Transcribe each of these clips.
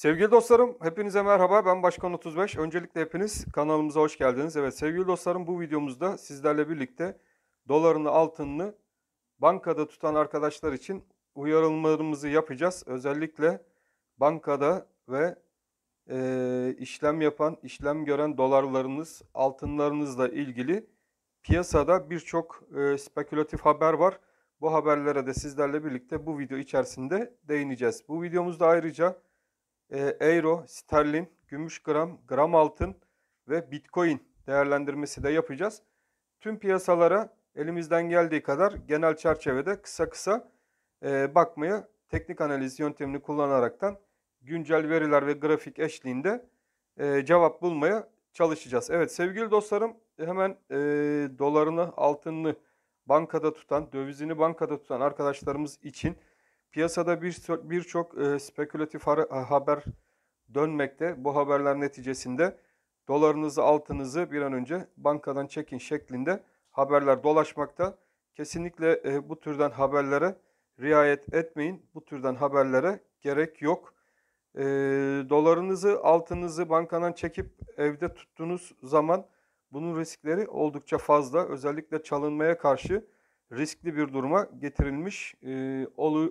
Sevgili dostlarım, hepinize merhaba. Ben Başkan 35. Öncelikle hepiniz kanalımıza hoş geldiniz. Evet sevgili dostlarım bu videomuzda sizlerle birlikte dolarını, altınını bankada tutan arkadaşlar için uyarılmalarımızı yapacağız. Özellikle bankada ve e, işlem yapan, işlem gören dolarlarınız, altınlarınızla ilgili piyasada birçok e, spekülatif haber var. Bu haberlere de sizlerle birlikte bu video içerisinde değineceğiz. Bu videomuzda ayrıca ee, euro, sterlin, gümüş gram, gram altın ve bitcoin değerlendirmesi de yapacağız. Tüm piyasalara elimizden geldiği kadar genel çerçevede kısa kısa e, bakmaya teknik analiz yöntemini kullanaraktan güncel veriler ve grafik eşliğinde e, cevap bulmaya çalışacağız. Evet sevgili dostlarım hemen e, dolarını, altınını bankada tutan, dövizini bankada tutan arkadaşlarımız için Piyasada birçok bir, e, spekülatif e, haber dönmekte. Bu haberler neticesinde dolarınızı, altınızı bir an önce bankadan çekin şeklinde haberler dolaşmakta. Kesinlikle e, bu türden haberlere riayet etmeyin. Bu türden haberlere gerek yok. dolarınızı, altınızı bankadan çekip evde tuttuğunuz zaman bunun riskleri oldukça fazla. Özellikle çalınmaya karşı riskli bir duruma getirilmiş e,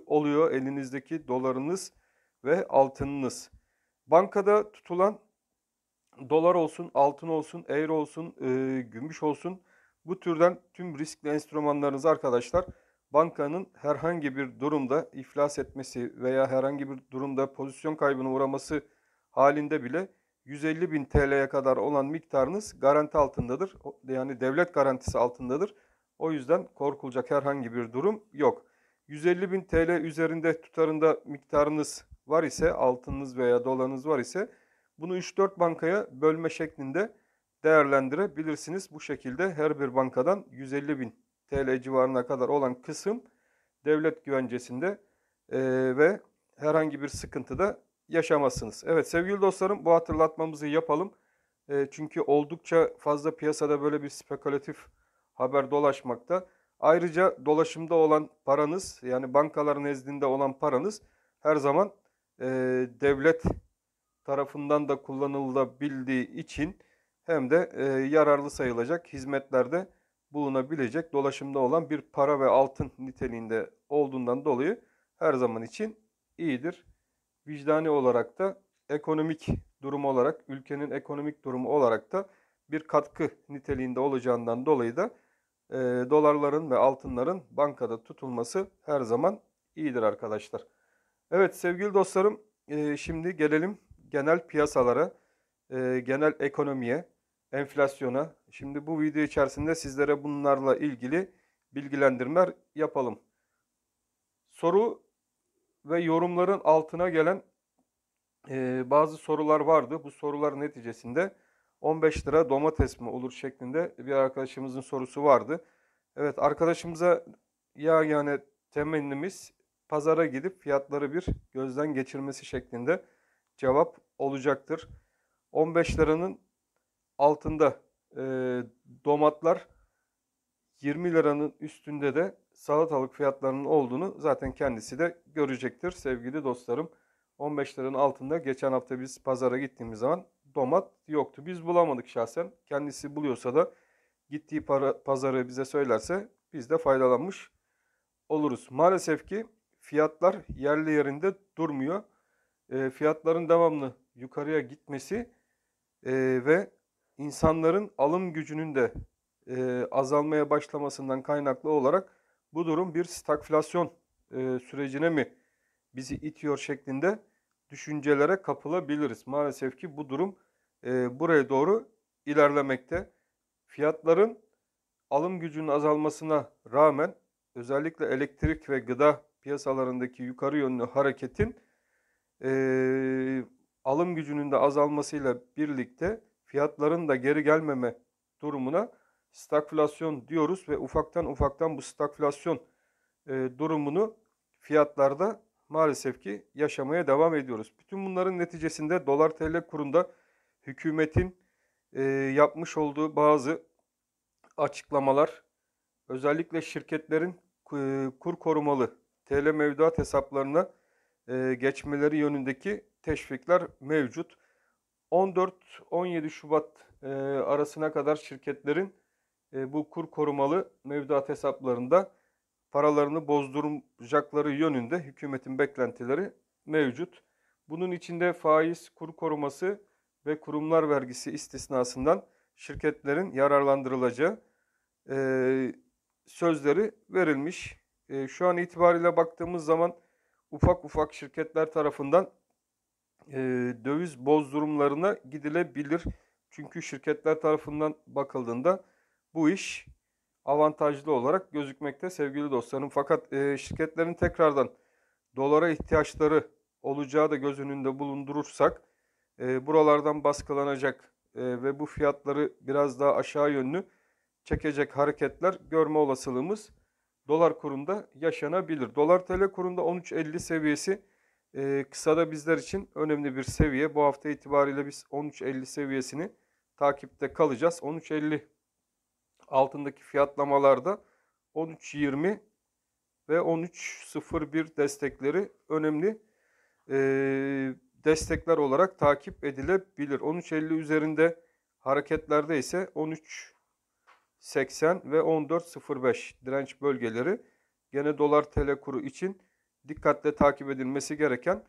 oluyor elinizdeki dolarınız ve altınınız. Bankada tutulan dolar olsun, altın olsun, euro olsun, e, gümüş olsun bu türden tüm riskli enstrümanlarınız arkadaşlar bankanın herhangi bir durumda iflas etmesi veya herhangi bir durumda pozisyon kaybına uğraması halinde bile 150 bin TL'ye kadar olan miktarınız garanti altındadır. Yani devlet garantisi altındadır. O yüzden korkulacak herhangi bir durum yok. 150 bin TL üzerinde tutarında miktarınız var ise altınız veya dolarınız var ise bunu 3-4 bankaya bölme şeklinde değerlendirebilirsiniz. Bu şekilde her bir bankadan 150 bin TL civarına kadar olan kısım devlet güvencesinde e, ve herhangi bir sıkıntıda yaşamazsınız. Evet sevgili dostlarım bu hatırlatmamızı yapalım. E, çünkü oldukça fazla piyasada böyle bir spekülatif haber dolaşmakta. Ayrıca dolaşımda olan paranız yani bankaların nezdinde olan paranız her zaman e, devlet tarafından da kullanılabildiği için hem de e, yararlı sayılacak hizmetlerde bulunabilecek dolaşımda olan bir para ve altın niteliğinde olduğundan dolayı her zaman için iyidir. Vicdani olarak da ekonomik durum olarak ülkenin ekonomik durumu olarak da bir katkı niteliğinde olacağından dolayı da e, dolarların ve altınların bankada tutulması her zaman iyidir arkadaşlar. Evet sevgili dostlarım e, şimdi gelelim genel piyasalara, e, genel ekonomiye, enflasyona. Şimdi bu video içerisinde sizlere bunlarla ilgili bilgilendirmeler yapalım. Soru ve yorumların altına gelen e, bazı sorular vardı. Bu sorular neticesinde 15 lira domates mi olur şeklinde bir arkadaşımızın sorusu vardı. Evet arkadaşımıza ya yani temennimiz pazara gidip fiyatları bir gözden geçirmesi şeklinde cevap olacaktır. 15 liranın altında e, domatlar 20 liranın üstünde de salatalık fiyatlarının olduğunu zaten kendisi de görecektir sevgili dostlarım. 15 liranın altında geçen hafta biz pazara gittiğimiz zaman domat yoktu. Biz bulamadık şahsen. Kendisi buluyorsa da gittiği para, pazarı bize söylerse biz de faydalanmış oluruz. Maalesef ki fiyatlar yerli yerinde durmuyor. E, fiyatların devamlı yukarıya gitmesi e, ve insanların alım gücünün de e, azalmaya başlamasından kaynaklı olarak bu durum bir stagflasyon e, sürecine mi bizi itiyor şeklinde düşüncelere kapılabiliriz. Maalesef ki bu durum e, buraya doğru ilerlemekte. Fiyatların alım gücünün azalmasına rağmen özellikle elektrik ve gıda piyasalarındaki yukarı yönlü hareketin e, alım gücünün de azalmasıyla birlikte fiyatların da geri gelmeme durumuna stagflasyon diyoruz ve ufaktan ufaktan bu stagflasyon e, durumunu fiyatlarda maalesef ki yaşamaya devam ediyoruz. Bütün bunların neticesinde dolar TL kurunda hükümetin e, yapmış olduğu bazı açıklamalar özellikle şirketlerin e, kur korumalı TL mevduat hesaplarına e, geçmeleri yönündeki teşvikler mevcut. 14-17 Şubat e, arasına kadar şirketlerin e, bu kur korumalı mevduat hesaplarında paralarını bozduracakları yönünde hükümetin beklentileri mevcut. Bunun içinde faiz, kur koruması ve kurumlar vergisi istisnasından şirketlerin yararlandırılacağı e, sözleri verilmiş. E, şu an itibariyle baktığımız zaman ufak ufak şirketler tarafından e, döviz bozdurumlarına gidilebilir. Çünkü şirketler tarafından bakıldığında bu iş avantajlı olarak gözükmekte sevgili dostlarım. Fakat e, şirketlerin tekrardan dolara ihtiyaçları olacağı da göz önünde bulundurursak e, buralardan baskılanacak e, ve bu fiyatları biraz daha aşağı yönlü çekecek hareketler görme olasılığımız dolar kurunda yaşanabilir. Dolar TL kurunda 13.50 seviyesi e, kısada bizler için önemli bir seviye. Bu hafta itibariyle biz 13.50 seviyesini takipte kalacağız. 13.50 altındaki fiyatlamalarda 13.20 ve 13.01 destekleri önemli e, destekler olarak takip edilebilir. 13.50 üzerinde hareketlerde ise 13.80 ve 14.05 direnç bölgeleri gene dolar tl kuru için dikkatle takip edilmesi gereken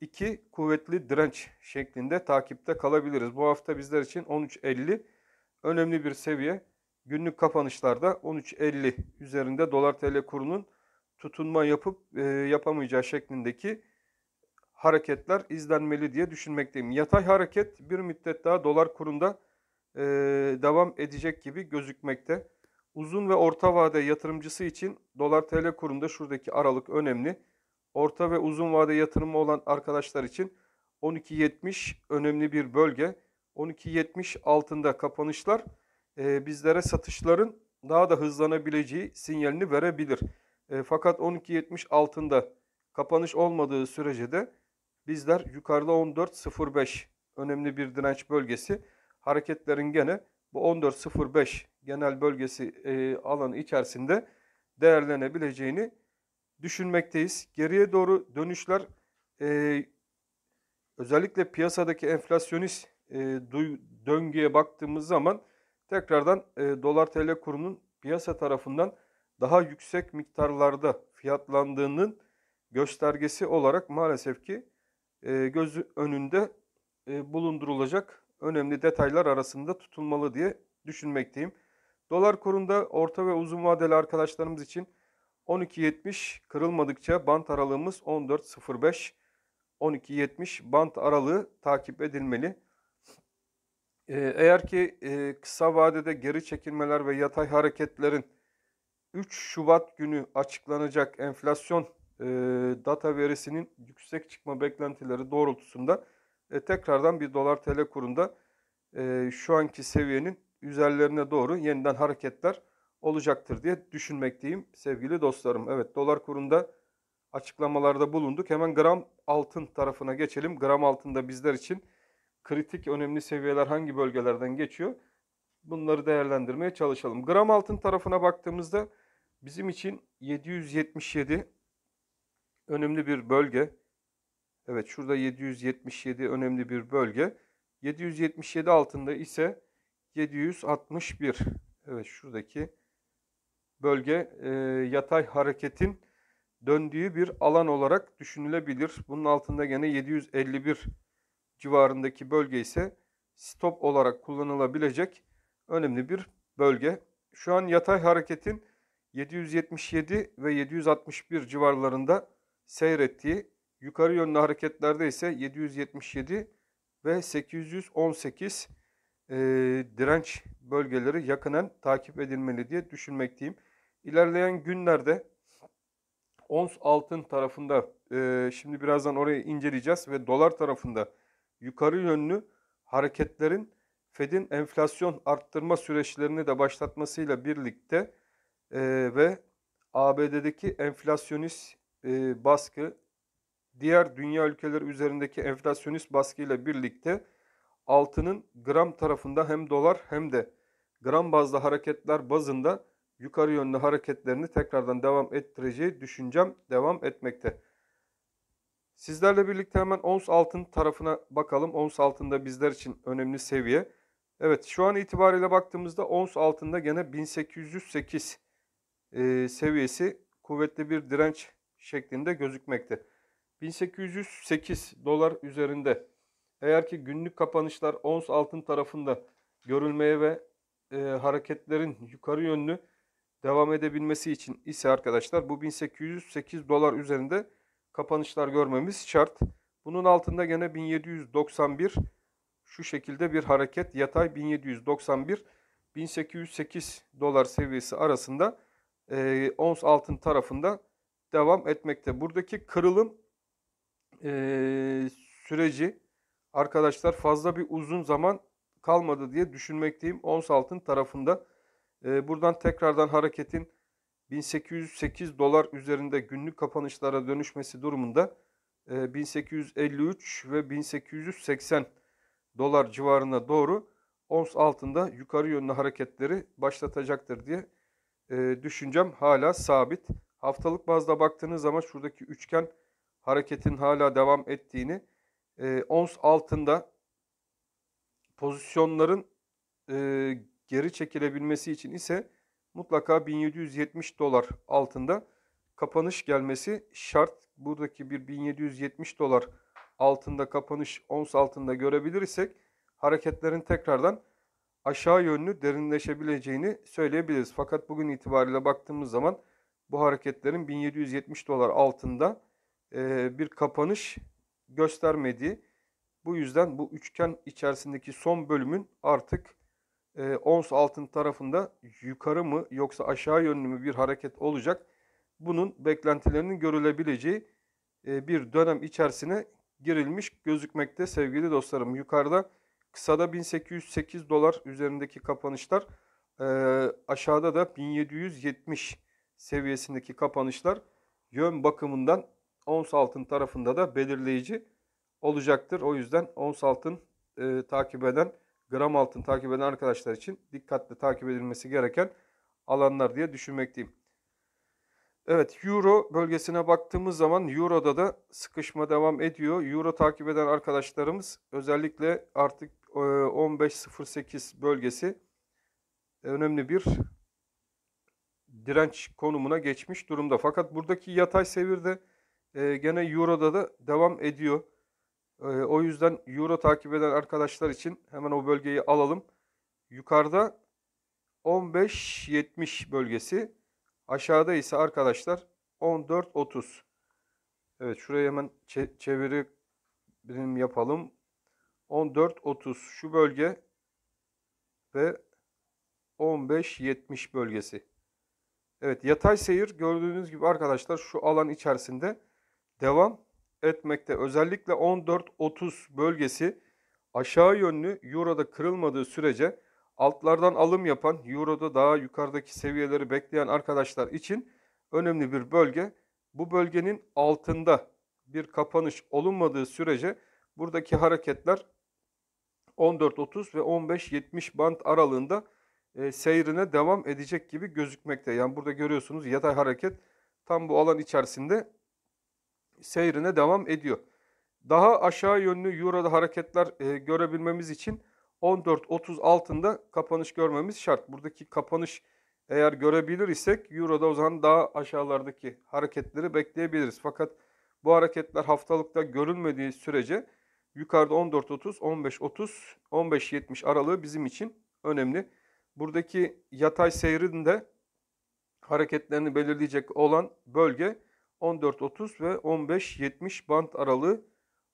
iki kuvvetli direnç şeklinde takipte kalabiliriz. Bu hafta bizler için 13.50 önemli bir seviye günlük kapanışlarda 13.50 üzerinde dolar TL kurunun tutunma yapıp e, yapamayacağı şeklindeki hareketler izlenmeli diye düşünmekteyim. Yatay hareket bir müddet daha dolar kurunda e, devam edecek gibi gözükmekte. Uzun ve orta vade yatırımcısı için dolar TL kurunda şuradaki aralık önemli. Orta ve uzun vade yatırımı olan arkadaşlar için 12.70 önemli bir bölge. 12.70 altında kapanışlar e, bizlere satışların daha da hızlanabileceği sinyalini verebilir. E, fakat 12.70 altında kapanış olmadığı sürece de bizler yukarıda 14.05 önemli bir direnç bölgesi. Hareketlerin gene bu 14.05 genel bölgesi e, alanı içerisinde değerlenebileceğini düşünmekteyiz. Geriye doğru dönüşler e, özellikle piyasadaki enflasyonist e, döngüye baktığımız zaman tekrardan e, dolar tl kurunun piyasa tarafından daha yüksek miktarlarda fiyatlandığının göstergesi olarak maalesef ki e, göz önünde e, bulundurulacak önemli detaylar arasında tutulmalı diye düşünmekteyim. Dolar kurunda orta ve uzun vadeli arkadaşlarımız için 12.70 kırılmadıkça bant aralığımız 14.05 12.70 bant aralığı takip edilmeli. Ee, eğer ki e, kısa vadede geri çekilmeler ve yatay hareketlerin 3 Şubat günü açıklanacak enflasyon e, data verisinin yüksek çıkma beklentileri doğrultusunda e, tekrardan bir dolar tl kurunda şu anki seviyenin üzerlerine doğru yeniden hareketler olacaktır diye düşünmekteyim sevgili dostlarım. Evet dolar kurunda açıklamalarda bulunduk. Hemen gram altın tarafına geçelim. Gram altında bizler için kritik önemli seviyeler hangi bölgelerden geçiyor? Bunları değerlendirmeye çalışalım. Gram altın tarafına baktığımızda bizim için 777 önemli bir bölge. Evet şurada 777 önemli bir bölge. 777 altında ise 761. Evet şuradaki bölge e, yatay hareketin döndüğü bir alan olarak düşünülebilir. Bunun altında gene 751 civarındaki bölge ise stop olarak kullanılabilecek önemli bir bölge. Şu an yatay hareketin 777 ve 761 civarlarında seyrettiği, yukarı yönlü hareketlerde ise 777 ve 818 e, direnç bölgeleri yakınen takip edilmeli diye düşünmekteyim. İlerleyen günlerde ons altın tarafında e, şimdi birazdan orayı inceleyeceğiz ve dolar tarafında yukarı yönlü hareketlerin Fed'in enflasyon arttırma süreçlerini de başlatmasıyla birlikte e, ve ABD'deki enflasyonist e, baskı diğer dünya ülkeleri üzerindeki enflasyonist baskıyla birlikte altının gram tarafında hem dolar hem de gram bazlı hareketler bazında yukarı yönlü hareketlerini tekrardan devam ettireceği düşüncem devam etmekte. Sizlerle birlikte hemen ons altın tarafına bakalım. Ons altında bizler için önemli seviye. Evet şu an itibariyle baktığımızda ons altında gene 1808 e, seviyesi kuvvetli bir direnç şeklinde gözükmekte. 1808 dolar üzerinde eğer ki günlük kapanışlar ons altın tarafında görülmeye ve e, hareketlerin yukarı yönlü devam edebilmesi için ise arkadaşlar bu 1808 dolar üzerinde kapanışlar görmemiz şart. Bunun altında gene 1791 şu şekilde bir hareket yatay 1791 1808 dolar seviyesi arasında e, ons altın tarafında devam etmekte. Buradaki kırılım e, süreci arkadaşlar fazla bir uzun zaman kalmadı diye düşünmekteyim. Ons altın tarafında. E, buradan tekrardan hareketin 1808 dolar üzerinde günlük kapanışlara dönüşmesi durumunda 1853 e, ve 1880 dolar civarına doğru ons altında yukarı yönlü hareketleri başlatacaktır diye e, düşüncem hala sabit. Haftalık bazda baktığınız zaman şuradaki üçgen hareketin hala devam ettiğini, e, ons altında pozisyonların geri çekilebilmesi için ise mutlaka 1770 dolar altında kapanış gelmesi şart. Buradaki bir 1770 dolar altında kapanış ons altında görebilirsek hareketlerin tekrardan aşağı yönlü derinleşebileceğini söyleyebiliriz. Fakat bugün itibariyle baktığımız zaman bu hareketlerin 1770 dolar altında e, bir kapanış göstermediği bu yüzden bu üçgen içerisindeki son bölümün artık e, ons altın tarafında yukarı mı yoksa aşağı yönlü mü bir hareket olacak. Bunun beklentilerinin görülebileceği e, bir dönem içerisine girilmiş gözükmekte sevgili dostlarım. Yukarıda kısada 1808 dolar üzerindeki kapanışlar e, aşağıda da 1770 seviyesindeki kapanışlar yön bakımından ons altın tarafında da belirleyici olacaktır. O yüzden ons altın e, takip eden gram altın takip eden arkadaşlar için dikkatle takip edilmesi gereken alanlar diye düşünmekteyim. Evet Euro bölgesine baktığımız zaman Euro'da da sıkışma devam ediyor. Euro takip eden arkadaşlarımız özellikle artık 15.08 e, bölgesi e, önemli bir direnç konumuna geçmiş durumda. Fakat buradaki yatay sevir e, gene Euro'da da devam ediyor. Ee, o yüzden Euro takip eden arkadaşlar için hemen o bölgeyi alalım. Yukarıda 15-70 bölgesi. Aşağıda ise arkadaşlar 14-30. Evet şuraya hemen çeviri birim yapalım. 14-30 şu bölge ve 15-70 bölgesi. Evet yatay seyir gördüğünüz gibi arkadaşlar şu alan içerisinde devam etmekte. Özellikle 14.30 bölgesi aşağı yönlü Euro'da kırılmadığı sürece altlardan alım yapan, Euro'da daha yukarıdaki seviyeleri bekleyen arkadaşlar için önemli bir bölge. Bu bölgenin altında bir kapanış olunmadığı sürece buradaki hareketler 14.30 ve 15.70 band aralığında e, seyrine devam edecek gibi gözükmekte. Yani burada görüyorsunuz yatay hareket tam bu alan içerisinde seyrine devam ediyor. Daha aşağı yönlü Euro'da hareketler e, görebilmemiz için 14.30 altında kapanış görmemiz şart. Buradaki kapanış eğer görebilir isek Euro'da o zaman daha aşağılardaki hareketleri bekleyebiliriz. Fakat bu hareketler haftalıkta görülmediği sürece yukarıda 14.30, 15.30, 15.70 aralığı bizim için önemli. Buradaki yatay seyrin hareketlerini belirleyecek olan bölge 14.30 ve 15.70 band aralığı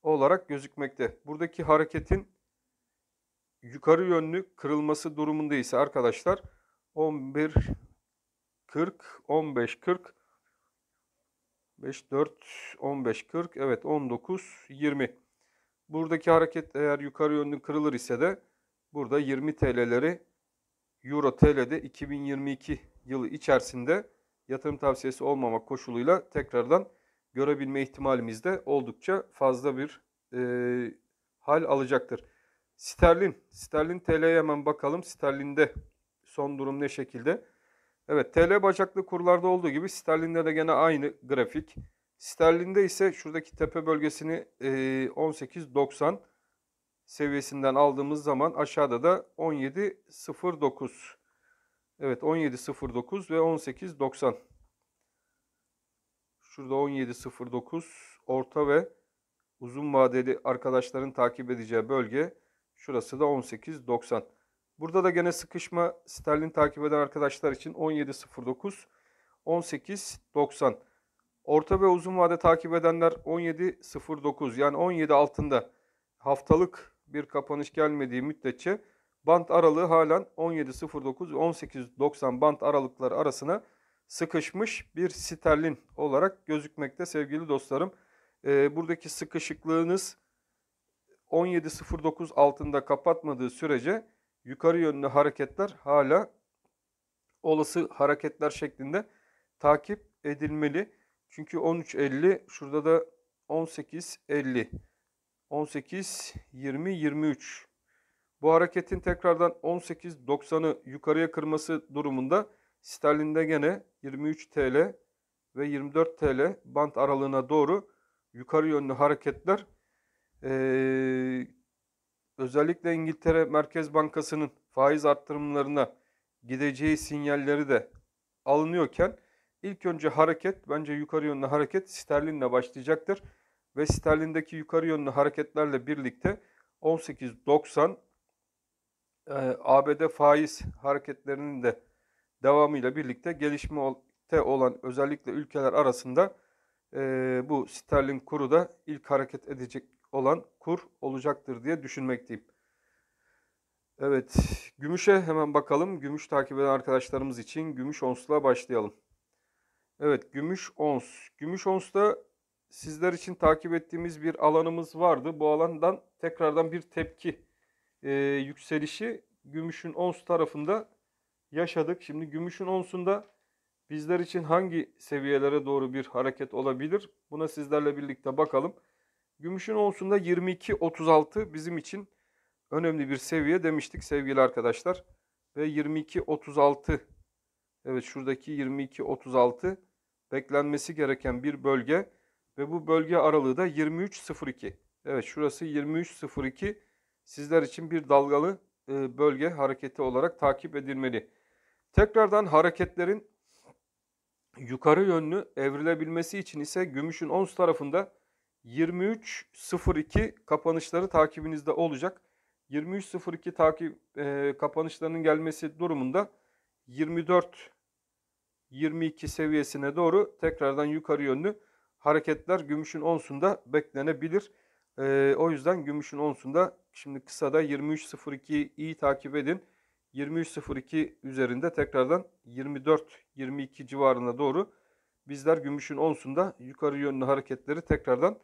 olarak gözükmekte. Buradaki hareketin yukarı yönlü kırılması durumunda ise arkadaşlar 11 40 15 40 5 4 15 40 evet 19 20 buradaki hareket eğer yukarı yönlü kırılır ise de burada 20 TL'leri Euro TL'de 2022 yılı içerisinde yatırım tavsiyesi olmamak koşuluyla tekrardan görebilme ihtimalimiz de oldukça fazla bir e, hal alacaktır. Sterlin, sterlin TL'ye hemen bakalım. Sterlinde son durum ne şekilde? Evet TL bacaklı kurlarda olduğu gibi sterlinde de gene aynı grafik. Sterlinde ise şuradaki tepe bölgesini e, 18.90 seviyesinden aldığımız zaman aşağıda da 17.09 Evet 17.09 ve 18.90. Şurada 17.09 orta ve uzun vadeli arkadaşların takip edeceği bölge. Şurası da 18.90. Burada da gene sıkışma sterlin takip eden arkadaşlar için 17.09 18.90. Orta ve uzun vade takip edenler 17.09 yani 17 altında haftalık bir kapanış gelmediği müddetçe Bant aralığı halen 17.09 ve 18.90 bant aralıkları arasına sıkışmış bir sterlin olarak gözükmekte sevgili dostlarım. E, buradaki sıkışıklığınız 17.09 altında kapatmadığı sürece yukarı yönlü hareketler hala olası hareketler şeklinde takip edilmeli. Çünkü 13.50 şurada da 18.50 18.20, 23 bu hareketin tekrardan 18.90'ı yukarıya kırması durumunda sterlinde gene 23 TL ve 24 TL bant aralığına doğru yukarı yönlü hareketler ee, özellikle İngiltere Merkez Bankası'nın faiz arttırımlarına gideceği sinyalleri de alınıyorken ilk önce hareket bence yukarı yönlü hareket sterlinle başlayacaktır ve sterlindeki yukarı yönlü hareketlerle birlikte 18.90 ee, ABD faiz hareketlerinin de devamıyla birlikte gelişmekte olan özellikle ülkeler arasında e, bu sterlin kuru da ilk hareket edecek olan kur olacaktır diye düşünmekteyim. Evet, gümüşe hemen bakalım. Gümüş takip eden arkadaşlarımız için gümüş onsla başlayalım. Evet, gümüş ons. Gümüş onsta sizler için takip ettiğimiz bir alanımız vardı. Bu alandan tekrardan bir tepki e, yükselişi gümüşün ons tarafında yaşadık. Şimdi gümüşün onsunda bizler için hangi seviyelere doğru bir hareket olabilir? Buna sizlerle birlikte bakalım. Gümüşün onsunda 22.36 bizim için önemli bir seviye demiştik sevgili arkadaşlar. Ve 22.36 evet şuradaki 22.36 beklenmesi gereken bir bölge ve bu bölge aralığı da 23.02. Evet şurası 23.02 sizler için bir dalgalı e, bölge hareketi olarak takip edilmeli. Tekrardan hareketlerin yukarı yönlü evrilebilmesi için ise gümüşün ons tarafında 23.02 kapanışları takibinizde olacak. 23.02 takip e, kapanışlarının gelmesi durumunda 24 22 seviyesine doğru tekrardan yukarı yönlü hareketler gümüşün onsunda beklenebilir. E, o yüzden gümüşün onsunda Şimdi kısada 23.02'yi takip edin. 23.02 üzerinde tekrardan 24-22 civarına doğru bizler gümüşün onsunda yukarı yönlü hareketleri tekrardan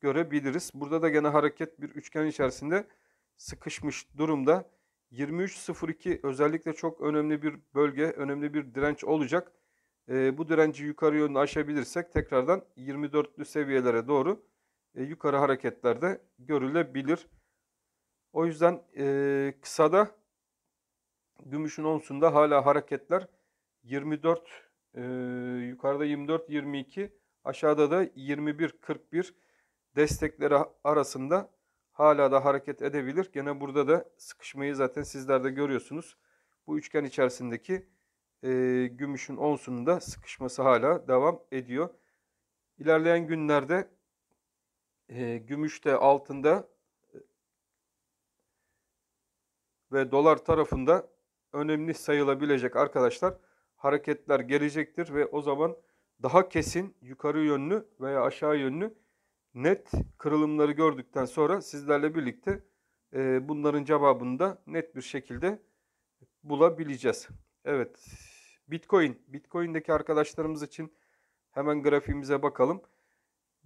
görebiliriz. Burada da gene hareket bir üçgen içerisinde sıkışmış durumda. 23.02 özellikle çok önemli bir bölge, önemli bir direnç olacak. E, bu direnci yukarı yönlü aşabilirsek tekrardan 24'lü seviyelere doğru e, yukarı hareketlerde görülebilir. O yüzden e, kısada gümüşün onsunda hala hareketler 24 e, yukarıda 24 22 aşağıda da 21 41 destekleri arasında hala da hareket edebilir. Gene burada da sıkışmayı zaten sizler de görüyorsunuz. Bu üçgen içerisindeki e, gümüşün onsunda sıkışması hala devam ediyor. İlerleyen günlerde e, gümüş de altında ve dolar tarafında önemli sayılabilecek arkadaşlar hareketler gelecektir ve o zaman daha kesin yukarı yönlü veya aşağı yönlü net kırılımları gördükten sonra sizlerle birlikte e, bunların cevabını da net bir şekilde bulabileceğiz. Evet Bitcoin, Bitcoin'deki arkadaşlarımız için hemen grafiğimize bakalım.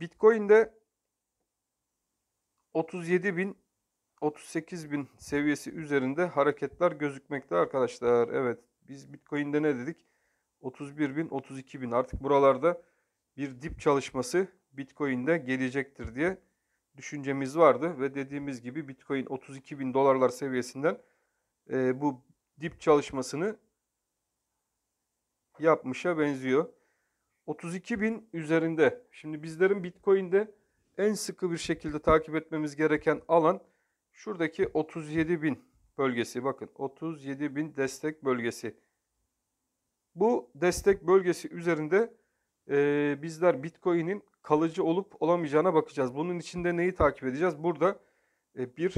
Bitcoin'de 37 bin 38 bin seviyesi üzerinde hareketler gözükmekte arkadaşlar. Evet biz Bitcoin'de ne dedik? 31 bin, 32 bin. artık buralarda bir dip çalışması Bitcoin'de gelecektir diye düşüncemiz vardı. Ve dediğimiz gibi Bitcoin 32 bin dolarlar seviyesinden e, bu dip çalışmasını yapmışa benziyor. 32 bin üzerinde. Şimdi bizlerin Bitcoin'de en sıkı bir şekilde takip etmemiz gereken alan Şuradaki 37.000 bölgesi bakın 37.000 destek bölgesi. Bu destek bölgesi üzerinde e, bizler Bitcoin'in kalıcı olup olamayacağına bakacağız. Bunun içinde neyi takip edeceğiz? Burada e, bir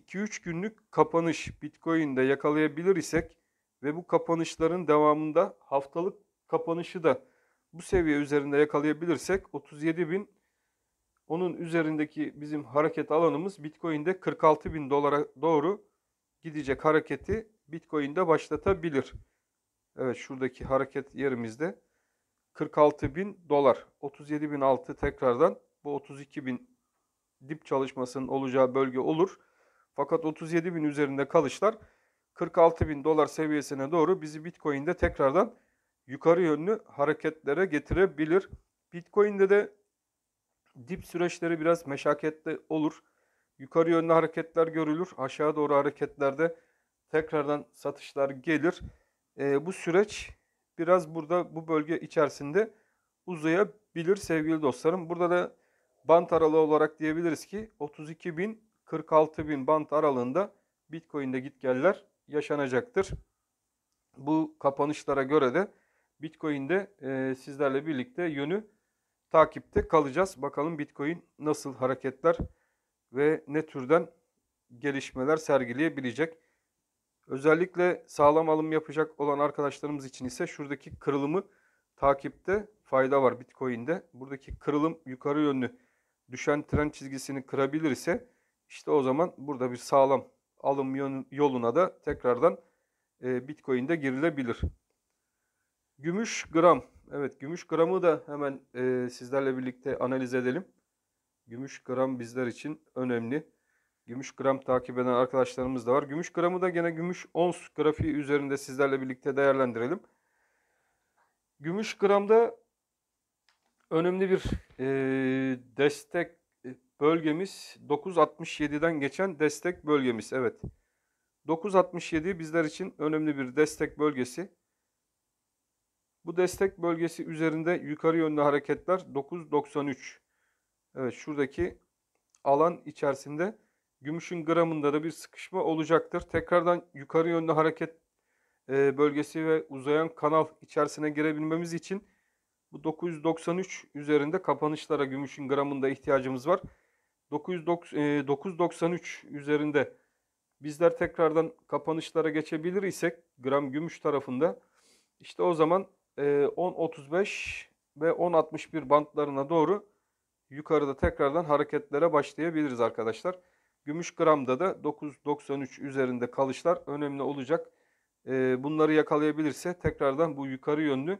2-3 günlük kapanış Bitcoin'de yakalayabilir isek ve bu kapanışların devamında haftalık kapanışı da bu seviye üzerinde yakalayabilirsek 37 bin onun üzerindeki bizim hareket alanımız Bitcoin'de 46 bin dolara doğru gidecek hareketi Bitcoin'de başlatabilir. Evet şuradaki hareket yerimizde 46 bin dolar. 37 bin altı tekrardan bu 32 bin dip çalışmasının olacağı bölge olur. Fakat 37 bin üzerinde kalışlar 46 bin dolar seviyesine doğru bizi Bitcoin'de tekrardan yukarı yönlü hareketlere getirebilir. Bitcoin'de de dip süreçleri biraz meşakkatli olur. Yukarı yönlü hareketler görülür. Aşağı doğru hareketlerde tekrardan satışlar gelir. E, bu süreç biraz burada bu bölge içerisinde uzayabilir sevgili dostlarım. Burada da bant aralığı olarak diyebiliriz ki 32.000-46.000 bant aralığında Bitcoin'de gitgeller yaşanacaktır. Bu kapanışlara göre de Bitcoin'de e, sizlerle birlikte yönü takipte kalacağız. Bakalım Bitcoin nasıl hareketler ve ne türden gelişmeler sergileyebilecek. Özellikle sağlam alım yapacak olan arkadaşlarımız için ise şuradaki kırılımı takipte fayda var Bitcoin'de. Buradaki kırılım yukarı yönlü düşen trend çizgisini kırabilir ise işte o zaman burada bir sağlam alım yoluna da tekrardan e, Bitcoin'de girilebilir. Gümüş gram Evet gümüş gramı da hemen e, sizlerle birlikte analiz edelim. Gümüş gram bizler için önemli. Gümüş gram takip eden arkadaşlarımız da var. Gümüş gramı da gene gümüş ons grafiği üzerinde sizlerle birlikte değerlendirelim. Gümüş gramda önemli bir e, destek e, bölgemiz 9.67'den geçen destek bölgemiz. Evet. 9.67 bizler için önemli bir destek bölgesi. Bu destek bölgesi üzerinde yukarı yönlü hareketler 993. Evet şuradaki alan içerisinde gümüşün gramında da bir sıkışma olacaktır. Tekrardan yukarı yönlü hareket e, bölgesi ve uzayan kanal içerisine girebilmemiz için bu 993 üzerinde kapanışlara gümüşün gramında ihtiyacımız var. 993 e, üzerinde bizler tekrardan kapanışlara geçebilir isek gram gümüş tarafında işte o zaman 10.35 ee, ve 10.61 bantlarına doğru yukarıda tekrardan hareketlere başlayabiliriz arkadaşlar. Gümüş gramda da 9.93 üzerinde kalışlar önemli olacak. Ee, bunları yakalayabilirse tekrardan bu yukarı yönlü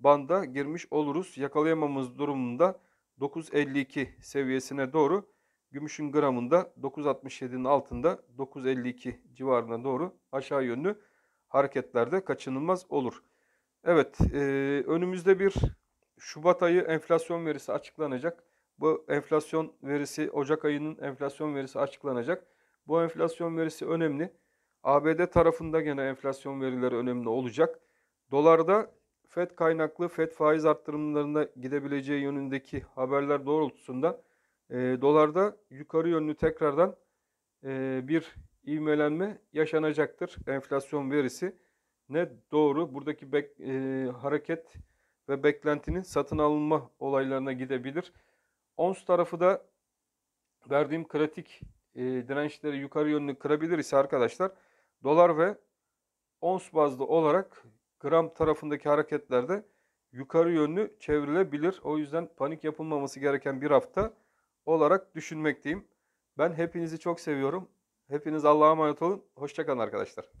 banda girmiş oluruz. Yakalayamamız durumunda 9.52 seviyesine doğru gümüşün gramında 9.67'nin altında 9.52 civarına doğru aşağı yönlü hareketlerde kaçınılmaz olur. Evet, e, önümüzde bir Şubat ayı enflasyon verisi açıklanacak. Bu enflasyon verisi, Ocak ayının enflasyon verisi açıklanacak. Bu enflasyon verisi önemli. ABD tarafında gene enflasyon verileri önemli olacak. Dolarda FED kaynaklı FED faiz arttırımlarına gidebileceği yönündeki haberler doğrultusunda e, dolarda yukarı yönlü tekrardan e, bir ivmelenme yaşanacaktır enflasyon verisi ne doğru buradaki bek, e, hareket ve beklentinin satın alınma olaylarına gidebilir. Ons tarafı da verdiğim kritik e, dirençleri yukarı yönlü kırabilir ise arkadaşlar dolar ve ons bazlı olarak gram tarafındaki hareketlerde yukarı yönlü çevrilebilir. O yüzden panik yapılmaması gereken bir hafta olarak düşünmekteyim. Ben hepinizi çok seviyorum. Hepiniz Allah'a emanet olun. Hoşçakalın arkadaşlar.